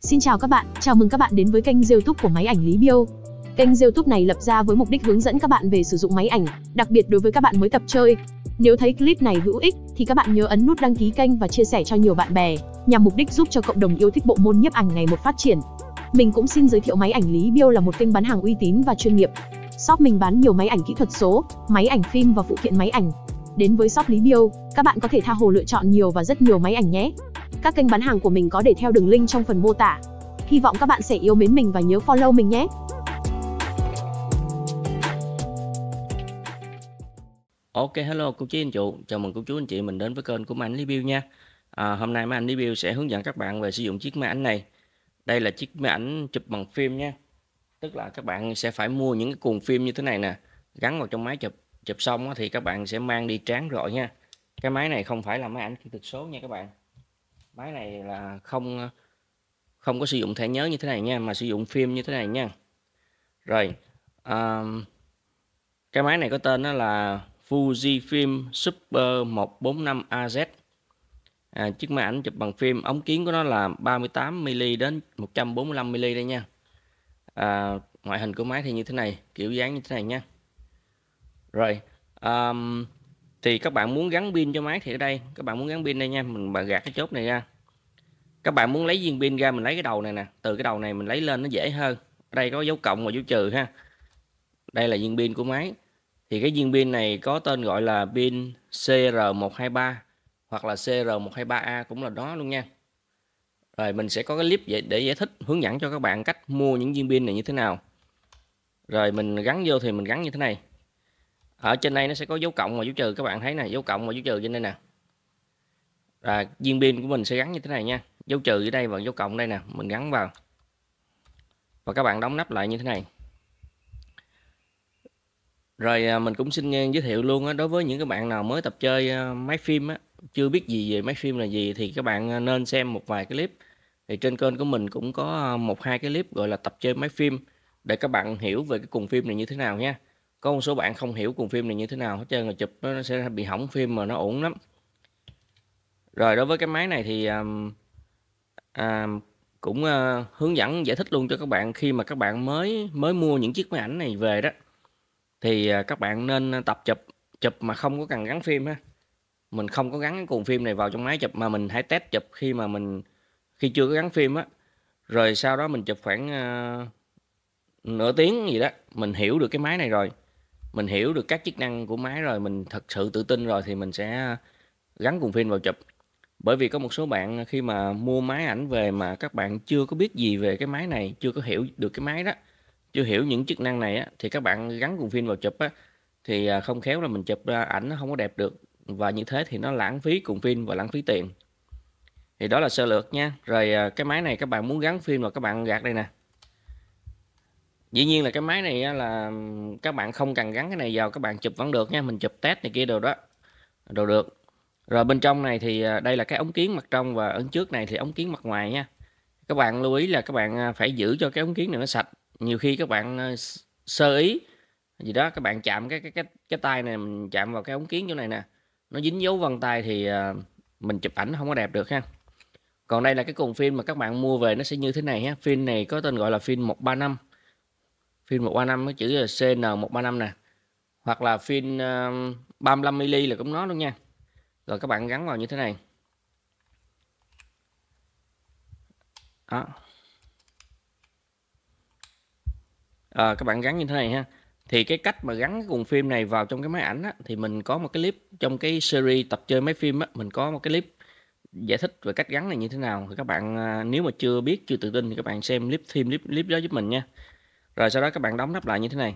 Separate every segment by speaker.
Speaker 1: Xin chào các bạn, chào mừng các bạn đến với kênh YouTube của máy ảnh Lý Biêu. Kênh YouTube này lập ra với mục đích hướng dẫn các bạn về sử dụng máy ảnh, đặc biệt đối với các bạn mới tập chơi. Nếu thấy clip này hữu ích thì các bạn nhớ ấn nút đăng ký kênh và chia sẻ cho nhiều bạn bè, nhằm mục đích giúp cho cộng đồng yêu thích bộ môn nhiếp ảnh ngày một phát triển. Mình cũng xin giới thiệu máy ảnh Lý Biêu là một kênh bán hàng uy tín và chuyên nghiệp. Shop mình bán nhiều máy ảnh kỹ thuật số, máy ảnh phim và phụ kiện máy ảnh. Đến với shop Lý Biêu, các bạn có thể tha hồ lựa chọn nhiều và rất nhiều máy ảnh nhé. Các kênh bán hàng của mình có để theo đường link trong phần mô tả. Hy vọng các bạn sẽ yêu mến mình và nhớ follow mình nhé. Ok hello cô chú anh chị, chào mừng cô chú anh chị mình đến với kênh của Mạnh Review nha. À, hôm nay Mạnh Review sẽ hướng dẫn các bạn về sử dụng chiếc máy ảnh này. Đây là chiếc máy ảnh chụp bằng phim nha. Tức là các bạn sẽ phải mua những cái cuộn phim như thế này nè, gắn vào trong máy chụp. Chụp xong thì các bạn sẽ mang đi tráng rồi nha. Cái máy này không phải là máy ảnh kỹ thuật số nha các bạn máy này là không không có sử dụng thẻ nhớ như thế này nha mà sử dụng phim như thế này nha rồi um, cái máy này có tên đó là Fujifilm Super 145AZ à, chiếc máy ảnh chụp bằng phim ống kính của nó là 38mm đến 145mm đây nha à, ngoại hình của máy thì như thế này kiểu dáng như thế này nha rồi um, thì các bạn muốn gắn pin cho máy thì ở đây các bạn muốn gắn pin đây nha mình bạn gạt cái chốt này ra các bạn muốn lấy viên pin ra mình lấy cái đầu này nè từ cái đầu này mình lấy lên nó dễ hơn ở đây có dấu cộng và dấu trừ ha đây là viên pin của máy thì cái viên pin này có tên gọi là pin CR123 hoặc là CR123A cũng là đó luôn nha rồi mình sẽ có cái clip để giải thích hướng dẫn cho các bạn cách mua những viên pin này như thế nào rồi mình gắn vô thì mình gắn như thế này ở trên đây nó sẽ có dấu cộng và dấu trừ các bạn thấy này dấu cộng và dấu trừ trên đây nè là viên pin của mình sẽ gắn như thế này nha dấu trừ ở đây và dấu cộng đây nè mình gắn vào và các bạn đóng nắp lại như thế này rồi à, mình cũng xin à, giới thiệu luôn á đối với những các bạn nào mới tập chơi à, máy phim á chưa biết gì về máy phim là gì thì các bạn nên xem một vài clip thì trên kênh của mình cũng có một hai cái clip gọi là tập chơi máy phim để các bạn hiểu về cái cùng phim này như thế nào nha có một số bạn không hiểu cuồng phim này như thế nào hết trơn rồi chụp nó sẽ bị hỏng phim mà nó ổn lắm rồi đối với cái máy này thì um, à, cũng uh, hướng dẫn giải thích luôn cho các bạn khi mà các bạn mới mới mua những chiếc máy ảnh này về đó thì uh, các bạn nên tập chụp chụp mà không có cần gắn phim ha mình không có gắn cái cuộn phim này vào trong máy chụp mà mình hãy test chụp khi mà mình khi chưa có gắn phim á rồi sau đó mình chụp khoảng uh, nửa tiếng gì đó mình hiểu được cái máy này rồi mình hiểu được các chức năng của máy rồi mình thật sự tự tin rồi thì mình sẽ gắn cùng phim vào chụp bởi vì có một số bạn à, khi mà mua máy ảnh về mà các bạn chưa có biết gì về cái máy này chưa có hiểu được cái máy đó chưa hiểu những chức năng này á, thì các bạn gắn cùng phim vào chụp á, thì à, không khéo là mình chụp ra ảnh nó không có đẹp được và như thế thì nó lãng phí cùng phim và lãng phí tiền thì đó là sơ lược nha rồi à, cái máy này các bạn muốn gắn phim là các bạn gạt đây nè dĩ nhiên là cái máy này là các bạn không cần gắn cái này vào các bạn chụp vẫn được nha mình chụp test này kia đồ đó đồ được rồi bên trong này thì à, đây là cái ống kiến mặt trong và ấn trước này thì ống kiến mặt ngoài nha các bạn lưu ý là các bạn à, phải giữ cho cái ống kiến này nó sạch nhiều khi các bạn à, sơ ý gì đó các bạn chạm cái cái cái cái tay này mình chạm vào cái ống kiến chỗ này nè nó dính dấu vân tay thì mình chụp ảnh không có đẹp được ha còn đây là cái cuộn phim mà các bạn mua về nó sẽ như thế này ha phim này có tên gọi là phim 135 phin 135 có chữ CN135 nè hoặc là phin uh, 35mm là cũng nó luôn nha rồi các bạn gắn vào như thế này đó à, các bạn gắn như thế này ha thì cái cách mà gắn cái cuộn phim này vào trong cái máy ảnh á, thì mình có một cái clip trong cái series tập chơi máy phim á, mình có một cái clip giải thích về cách gắn này như thế nào thì các bạn ờ, nếu mà chưa biết chưa tự tin thì các bạn xem clip phim clip clip đó giúp mình nha rồi sau đó các bạn đóng nắp lại như thế này.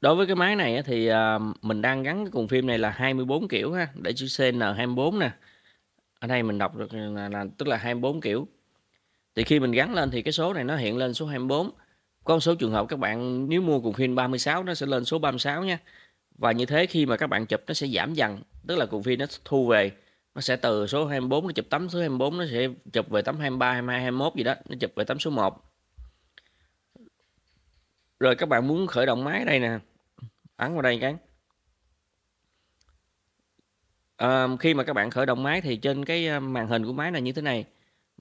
Speaker 1: Đối với cái máy này thì à, mình đang gắn cái cuộn phim này là 24 kiểu ha, để chữ CN24 nè. Ở đây mình đọc được là, là tức là 24 kiểu. Thì khi mình gắn lên thì cái số này nó hiện lên số 24 có một số trường hợp các bạn nếu mua cùng phiên 36 nó sẽ lên số 36 nha và như thế khi mà các bạn chụp nó sẽ giảm dần tức là cùng phiên nó thu về nó sẽ từ số 24 nó chụp tấm số 24 nó sẽ chụp về tấm 23 22 21 gì đó nó chụp về tấm số 1 rồi các bạn muốn khởi động máy đây nè ấn vào đây cái à, khi mà các bạn khởi động máy thì trên cái à, màn hình của máy là như thế này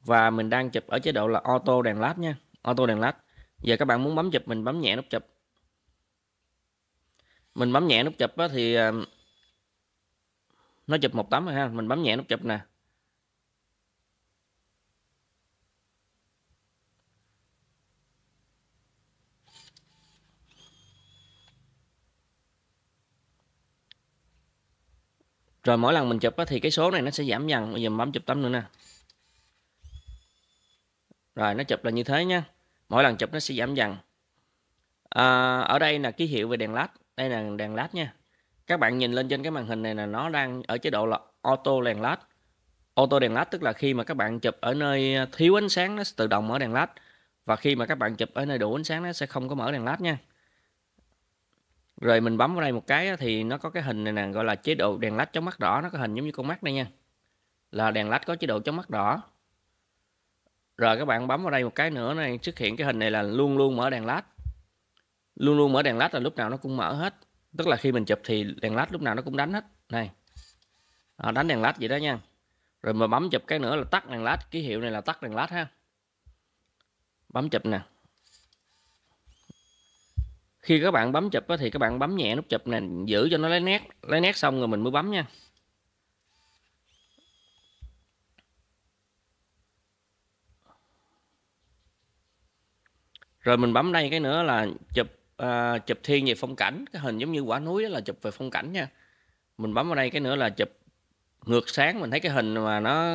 Speaker 1: và mình đang chụp ở chế độ là auto đèn led nha auto đèn led giờ các bạn muốn bấm chụp mình bấm nhẹ nút chụp mình bấm nhẹ nút chụp á, thì ờ, nó chụp một tấm ha mình bấm nhẹ nút chụp nè rồi mỗi lần mình chụp á, thì cái số này nó sẽ giảm dần bây giờ mình bấm chụp tấm nữa nè rồi nó chụp là như thế nha mỗi lần chụp nó sẽ giảm dần à, ở đây là ký hiệu về đèn led đây là đèn led nha các bạn nhìn lên trên cái màn hình này là nó đang ở chế độ là auto đèn led auto đèn led tức là khi mà các bạn chụp ở nơi à, thiếu ánh sáng nó sẽ tự động mở đèn led và khi mà các bạn chụp ở nơi đủ ánh sáng nó sẽ không có mở đèn led nha rồi mình bấm vào đây một cái thì nó có cái hình này nè gọi là chế độ đèn led chống mắt đỏ nó có hình giống như con mắt đây nha là đèn led có chế độ chống mắt đỏ rồi các bạn bấm vào đây một cái nữa này xuất hiện cái hình này là luôn luôn mở đèn lát, luôn luôn mở đèn lát là lúc nào nó cũng mở hết tức là khi mình chụp thì đèn lát lúc nào nó cũng đánh hết này à, đánh đèn lát vậy đó nha rồi mà bấm chụp cái nữa là tắt đèn lát, ký hiệu này là tắt đèn lát ha bấm chụp nè khi các bạn bấm chụp thì các bạn bấm nhẹ nút chụp này giữ cho nó lấy nét lấy nét xong rồi mình mới bấm nha rồi mình bấm đây cái nữa là chụp uh, chụp thiên về phong cảnh cái hình giống như quả núi đó là chụp về phong cảnh nha mình bấm vào đây cái nữa là chụp ngược sáng mình thấy cái hình mà nó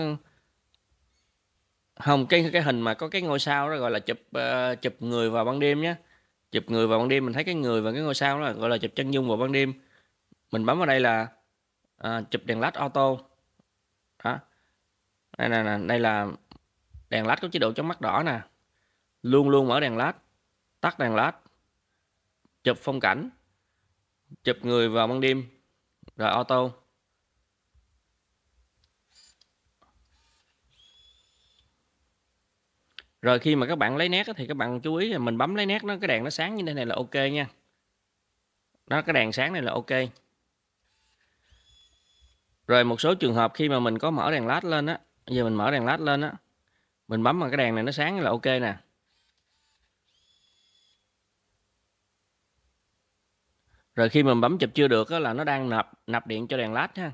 Speaker 1: không cái cái hình mà có cái ngôi sao đó gọi là chụp uh, chụp người vào ban đêm nhé chụp người vào ban đêm mình thấy cái người và cái ngôi sao đó gọi là chụp chân dung vào ban đêm mình bấm vào đây là uh, chụp đèn led auto đó đây nè đây là đèn led có chế độ chống mắt đỏ nè luôn luôn mở đèn led tắt đèn led chụp phong cảnh chụp người vào ban đêm rồi auto rồi khi mà các bạn lấy nét thì các bạn chú ý là mình bấm lấy nét nó cái đèn nó sáng như thế này là ok nha nó cái đèn sáng này là ok rồi một số trường hợp khi mà mình có mở đèn led lên á giờ mình mở đèn led lên á mình bấm vào cái đèn này nó sáng là ok nè rồi khi mình bấm chụp chưa được á, là nó đang nạp nạp điện cho đèn led ha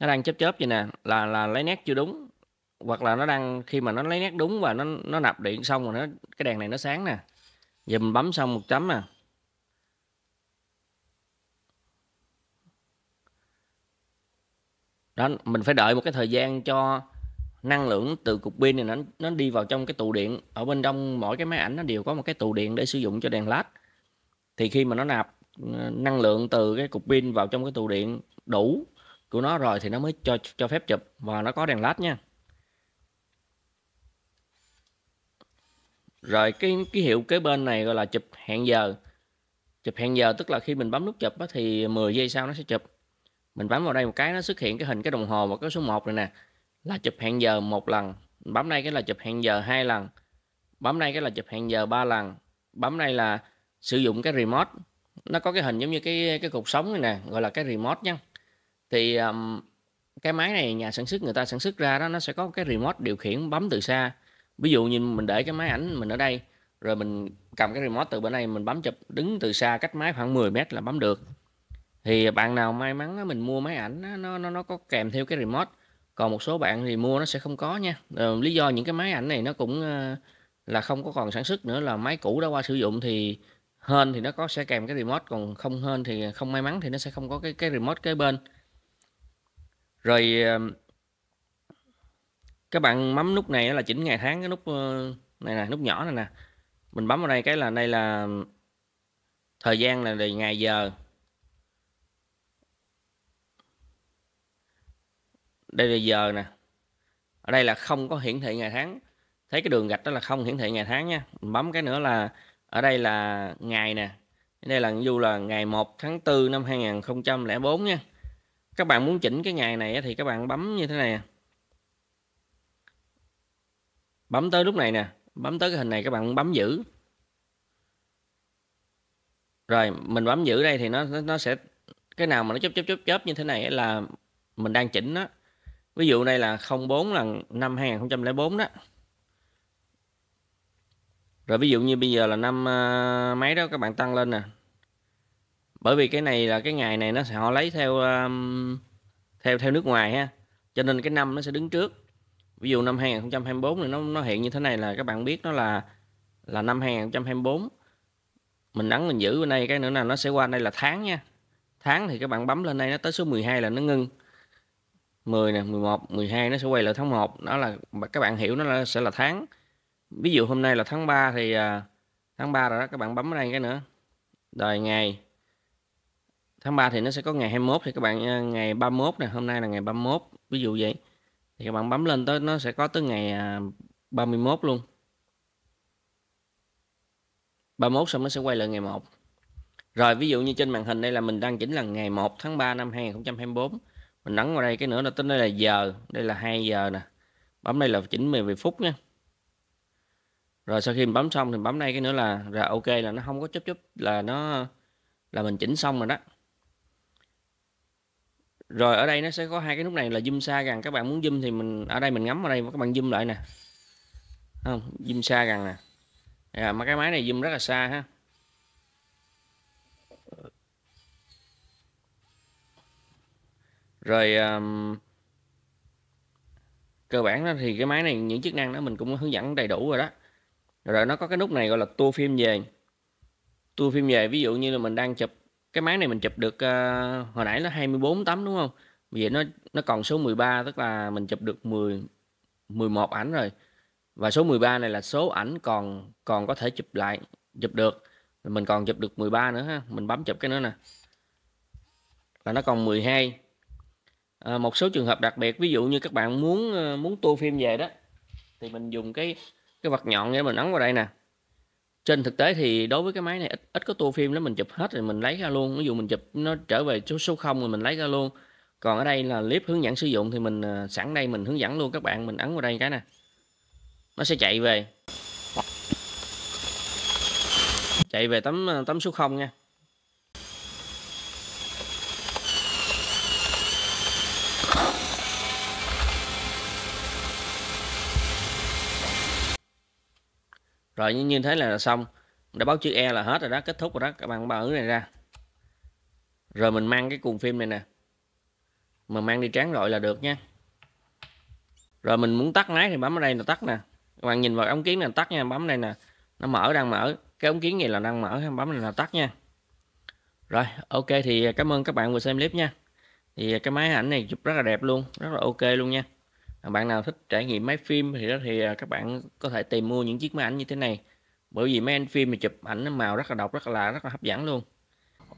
Speaker 1: nó đang chớp chớp vậy nè là là lấy nét chưa đúng hoặc là nó đang khi mà nó lấy nét đúng và nó nó nạp điện xong rồi nó cái đèn này nó sáng nè giờ mình bấm xong một chấm nè à. đó mình phải đợi một cái thời gian cho năng lượng từ cục pin này nó nó đi vào trong cái tụ điện ở bên trong mỗi cái máy ảnh nó đều có một cái tụ điện để sử dụng cho đèn led thì khi mà nó nạp ờ, năng lượng từ cái cục pin vào trong cái tụ điện đủ của nó rồi thì nó mới cho cho phép chụp và nó có đèn led nha rồi cái cái hiệu kế bên này gọi là chụp hẹn giờ chụp hẹn giờ tức là khi mình bấm nút chụp á, thì 10 giây sau nó sẽ chụp mình bấm vào đây một cái nó xuất hiện cái hình cái đồng hồ và cái số 1 này nè là chụp hẹn giờ một lần bấm đây cái là chụp hẹn giờ hai lần bấm đây cái là chụp hẹn giờ ba lần bấm đây là sử dụng cái remote nó có cái hình giống như cái cái cục sống này nè gọi là cái remote nhé thì um, cái máy này nhà sản xuất người ta sản xuất ra đó nó sẽ có cái remote điều khiển bấm từ xa ví dụ như mình để cái máy ảnh mình ở đây rồi mình cầm cái remote từ bên này mình bấm chụp đứng từ xa cách máy khoảng 10 mét là bấm được thì bạn nào may mắn mình mua máy ảnh nó nó nó có kèm theo cái remote còn một số bạn thì mua nó sẽ không có nha rồi, ờ, lý do những cái máy ảnh này nó cũng ờ, là không có còn sản xuất nữa là máy cũ đã qua sử dụng thì hên thì nó có sẽ kèm cái remote còn không hên thì không may mắn thì nó sẽ không có cái cái remote kế bên rồi các bạn bấm nút này là chỉnh ngày tháng cái nút này nè nút nhỏ này nè mình bấm vào đây cái là đây là thời gian là ngày giờ đây là giờ nè ở đây là không có hiển thị ngày tháng thấy cái đường gạch đó là không hiển thị ngày tháng nha mình bấm cái nữa là ở đây là ngày nè đây là dụ là ngày 1 tháng 4 năm 2004 nha các bạn muốn chỉnh cái ngày này thì các bạn bấm như thế này à. bấm tới lúc này nè bấm tới cái hình này các bạn bấm giữ rồi mình bấm giữ đây thì nó nó sẽ cái nào mà nó chớp chớp chớp chớp như thế này là mình đang chỉnh đó ví dụ đây là 04 là năm 2004 đó rồi ví dụ như bây giờ là năm à, mấy đó các bạn tăng lên nè bởi vì cái này là cái ngày này nó sẽ họ lấy theo à, theo theo nước ngoài ha cho nên cái năm nó sẽ đứng trước ví dụ năm 2024 này nó nó hiện như thế này là các bạn biết nó là là năm 2024 mình ấn mình giữ bên đây cái nữa là nó sẽ qua đây là tháng nha tháng thì các bạn bấm lên đây nó tới số 12 là nó ngưng 10 nè 11 12 nó sẽ quay lại tháng 1 đó là các bạn hiểu nó là, sẽ là tháng ví dụ hôm nay là tháng 3 thì à, tháng 3 rồi đó các bạn bấm ở đây cái nữa rồi ngày tháng 3 thì nó sẽ có ngày 21 thì các bạn à, ngày 31 này hôm nay là ngày 31 ví dụ vậy thì các bạn bấm lên tới nó sẽ có tới ngày 31 à, luôn 31 xong nó sẽ quay lại ngày 1 rồi ví dụ như trên màn hình đây là mình đang chỉnh là ngày 1 tháng 3 năm 2024 mình ấn vào đây cái nữa là tính đây là giờ đây là 2 giờ nè bấm đây là chỉnh 10 phút nha rồi sau khi mình bấm xong thì bấm đây cái nữa là là ok là nó không có chớp chớp là nó là mình chỉnh xong rồi đó rồi ở đây nó sẽ có hai cái nút này là zoom xa gần các bạn muốn zoom thì mình ở đây mình ngắm vào đây các bạn zoom lại nè không zoom xa gần nè à, mà cái máy này zoom rất là xa ha rồi um, cơ bản đó thì cái máy này những chức năng đó mình cũng hướng dẫn đầy đủ rồi đó rồi nó có cái nút này gọi là tua phim về tua phim về ví dụ như là mình đang chụp cái máy này mình chụp được uh, hồi nãy nó 24 tấm đúng không vậy nó nó còn số 13 tức là mình chụp được 10 11 ảnh rồi và số 13 này là số ảnh còn còn có thể chụp lại chụp được mình còn chụp được 13 nữa ha mình bấm chụp cái nữa nè là nó còn 12 à, ờ, một số trường hợp đặc biệt ví dụ như các bạn muốn ờ, muốn tua phim về đó thì mình dùng cái cái vật nhọn để mình ấn vào đây nè trên thực tế thì đối với cái máy này ít ít có tua phim đó mình chụp hết rồi mình lấy ra luôn ví dụ mình chụp nó trở về số số không rồi mình lấy ra luôn còn ở đây là clip hướng dẫn sử dụng thì mình à, sẵn đây mình hướng dẫn luôn các bạn mình ấn vào đây cái nè nó sẽ chạy về chạy về tấm à, tấm số 0 nha rồi như thế là xong đã báo chữ E là hết rồi đó kết thúc rồi đó các bạn bao ứng này ra rồi mình mang cái cuồng phim này nè mà mang đi tráng rồi là được nha rồi mình muốn tắt máy thì bấm ở đây là tắt nè các bạn nhìn vào ống kiến là tắt nha bấm đây nè nó mở đang mở cái ống kiến này là đang mở bấm này là tắt nha rồi ok thì cảm ơn các bạn vừa xem clip nha thì cái máy ảnh này chụp rất là đẹp luôn rất là ok luôn nha bạn nào thích trải nghiệm máy phim thì đó thì à, các bạn có thể tìm mua những chiếc máy ảnh như thế này bởi vì máy ảnh phim thì chụp ảnh nó màu rất là độc rất là rất là hấp dẫn luôn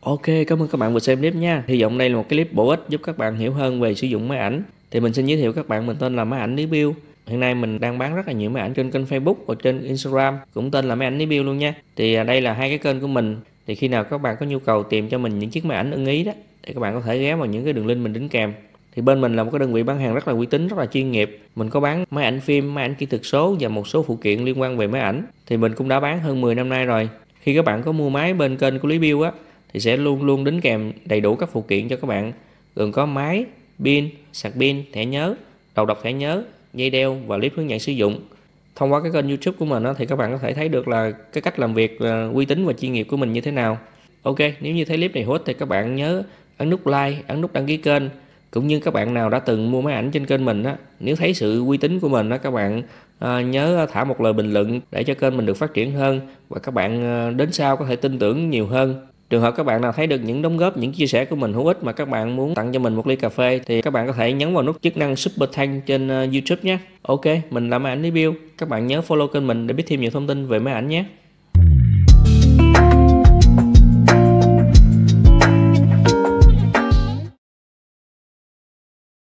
Speaker 1: Ok, cảm ơn các bạn vừa xem clip nha. Hy vọng đây là một cái clip bổ ích giúp các bạn hiểu hơn về sử dụng máy ảnh. Thì mình xin giới thiệu các bạn mình tên là máy ảnh Lý Biêu. Hiện nay mình đang bán rất là nhiều máy ảnh trên kênh Facebook và trên Instagram cũng tên là máy ảnh Lý Biêu luôn nha. Thì à, đây là hai cái kênh của mình. Thì khi nào các bạn có nhu cầu tìm cho mình những chiếc máy ảnh ưng ý đó thì các bạn có thể ghé vào những cái đường link mình đính kèm thì bên mình là một cái đơn vị bán hàng rất là uy tín rất là chuyên nghiệp mình có bán máy ảnh phim máy ảnh kỹ thuật số và một số phụ kiện liên quan về máy ảnh thì mình cũng đã bán hơn 10 năm nay rồi khi các bạn có mua máy bên kênh của Lý Bill á thì sẽ luôn luôn đính kèm đầy đủ các phụ kiện cho các bạn gồm có máy pin sạc pin thẻ nhớ đầu đọc thẻ nhớ dây đeo và clip hướng dẫn sử dụng thông qua cái kênh youtube của mình á, thì các bạn có thể thấy được là cái cách làm việc à, uy tín và chuyên nghiệp của mình như thế nào ok nếu như thấy clip này hữu ích thì các bạn nhớ ấn nút like ấn nút đăng ký kênh cũng như các bạn nào đã từng mua máy ảnh trên kênh mình á nếu thấy sự uy tín của mình á các bạn à, nhớ thả một lời bình luận để cho kênh mình được phát triển hơn và các bạn à, đến sau có thể tin tưởng nhiều hơn trường hợp các bạn nào thấy được những đóng góp những chia sẻ của mình hữu ích mà các bạn muốn tặng cho mình một ly cà phê thì các bạn có thể nhấn vào nút chức năng super thanh trên à, youtube nhé ok mình là máy ảnh review các bạn nhớ follow kênh mình để biết thêm nhiều thông tin về máy ảnh nhé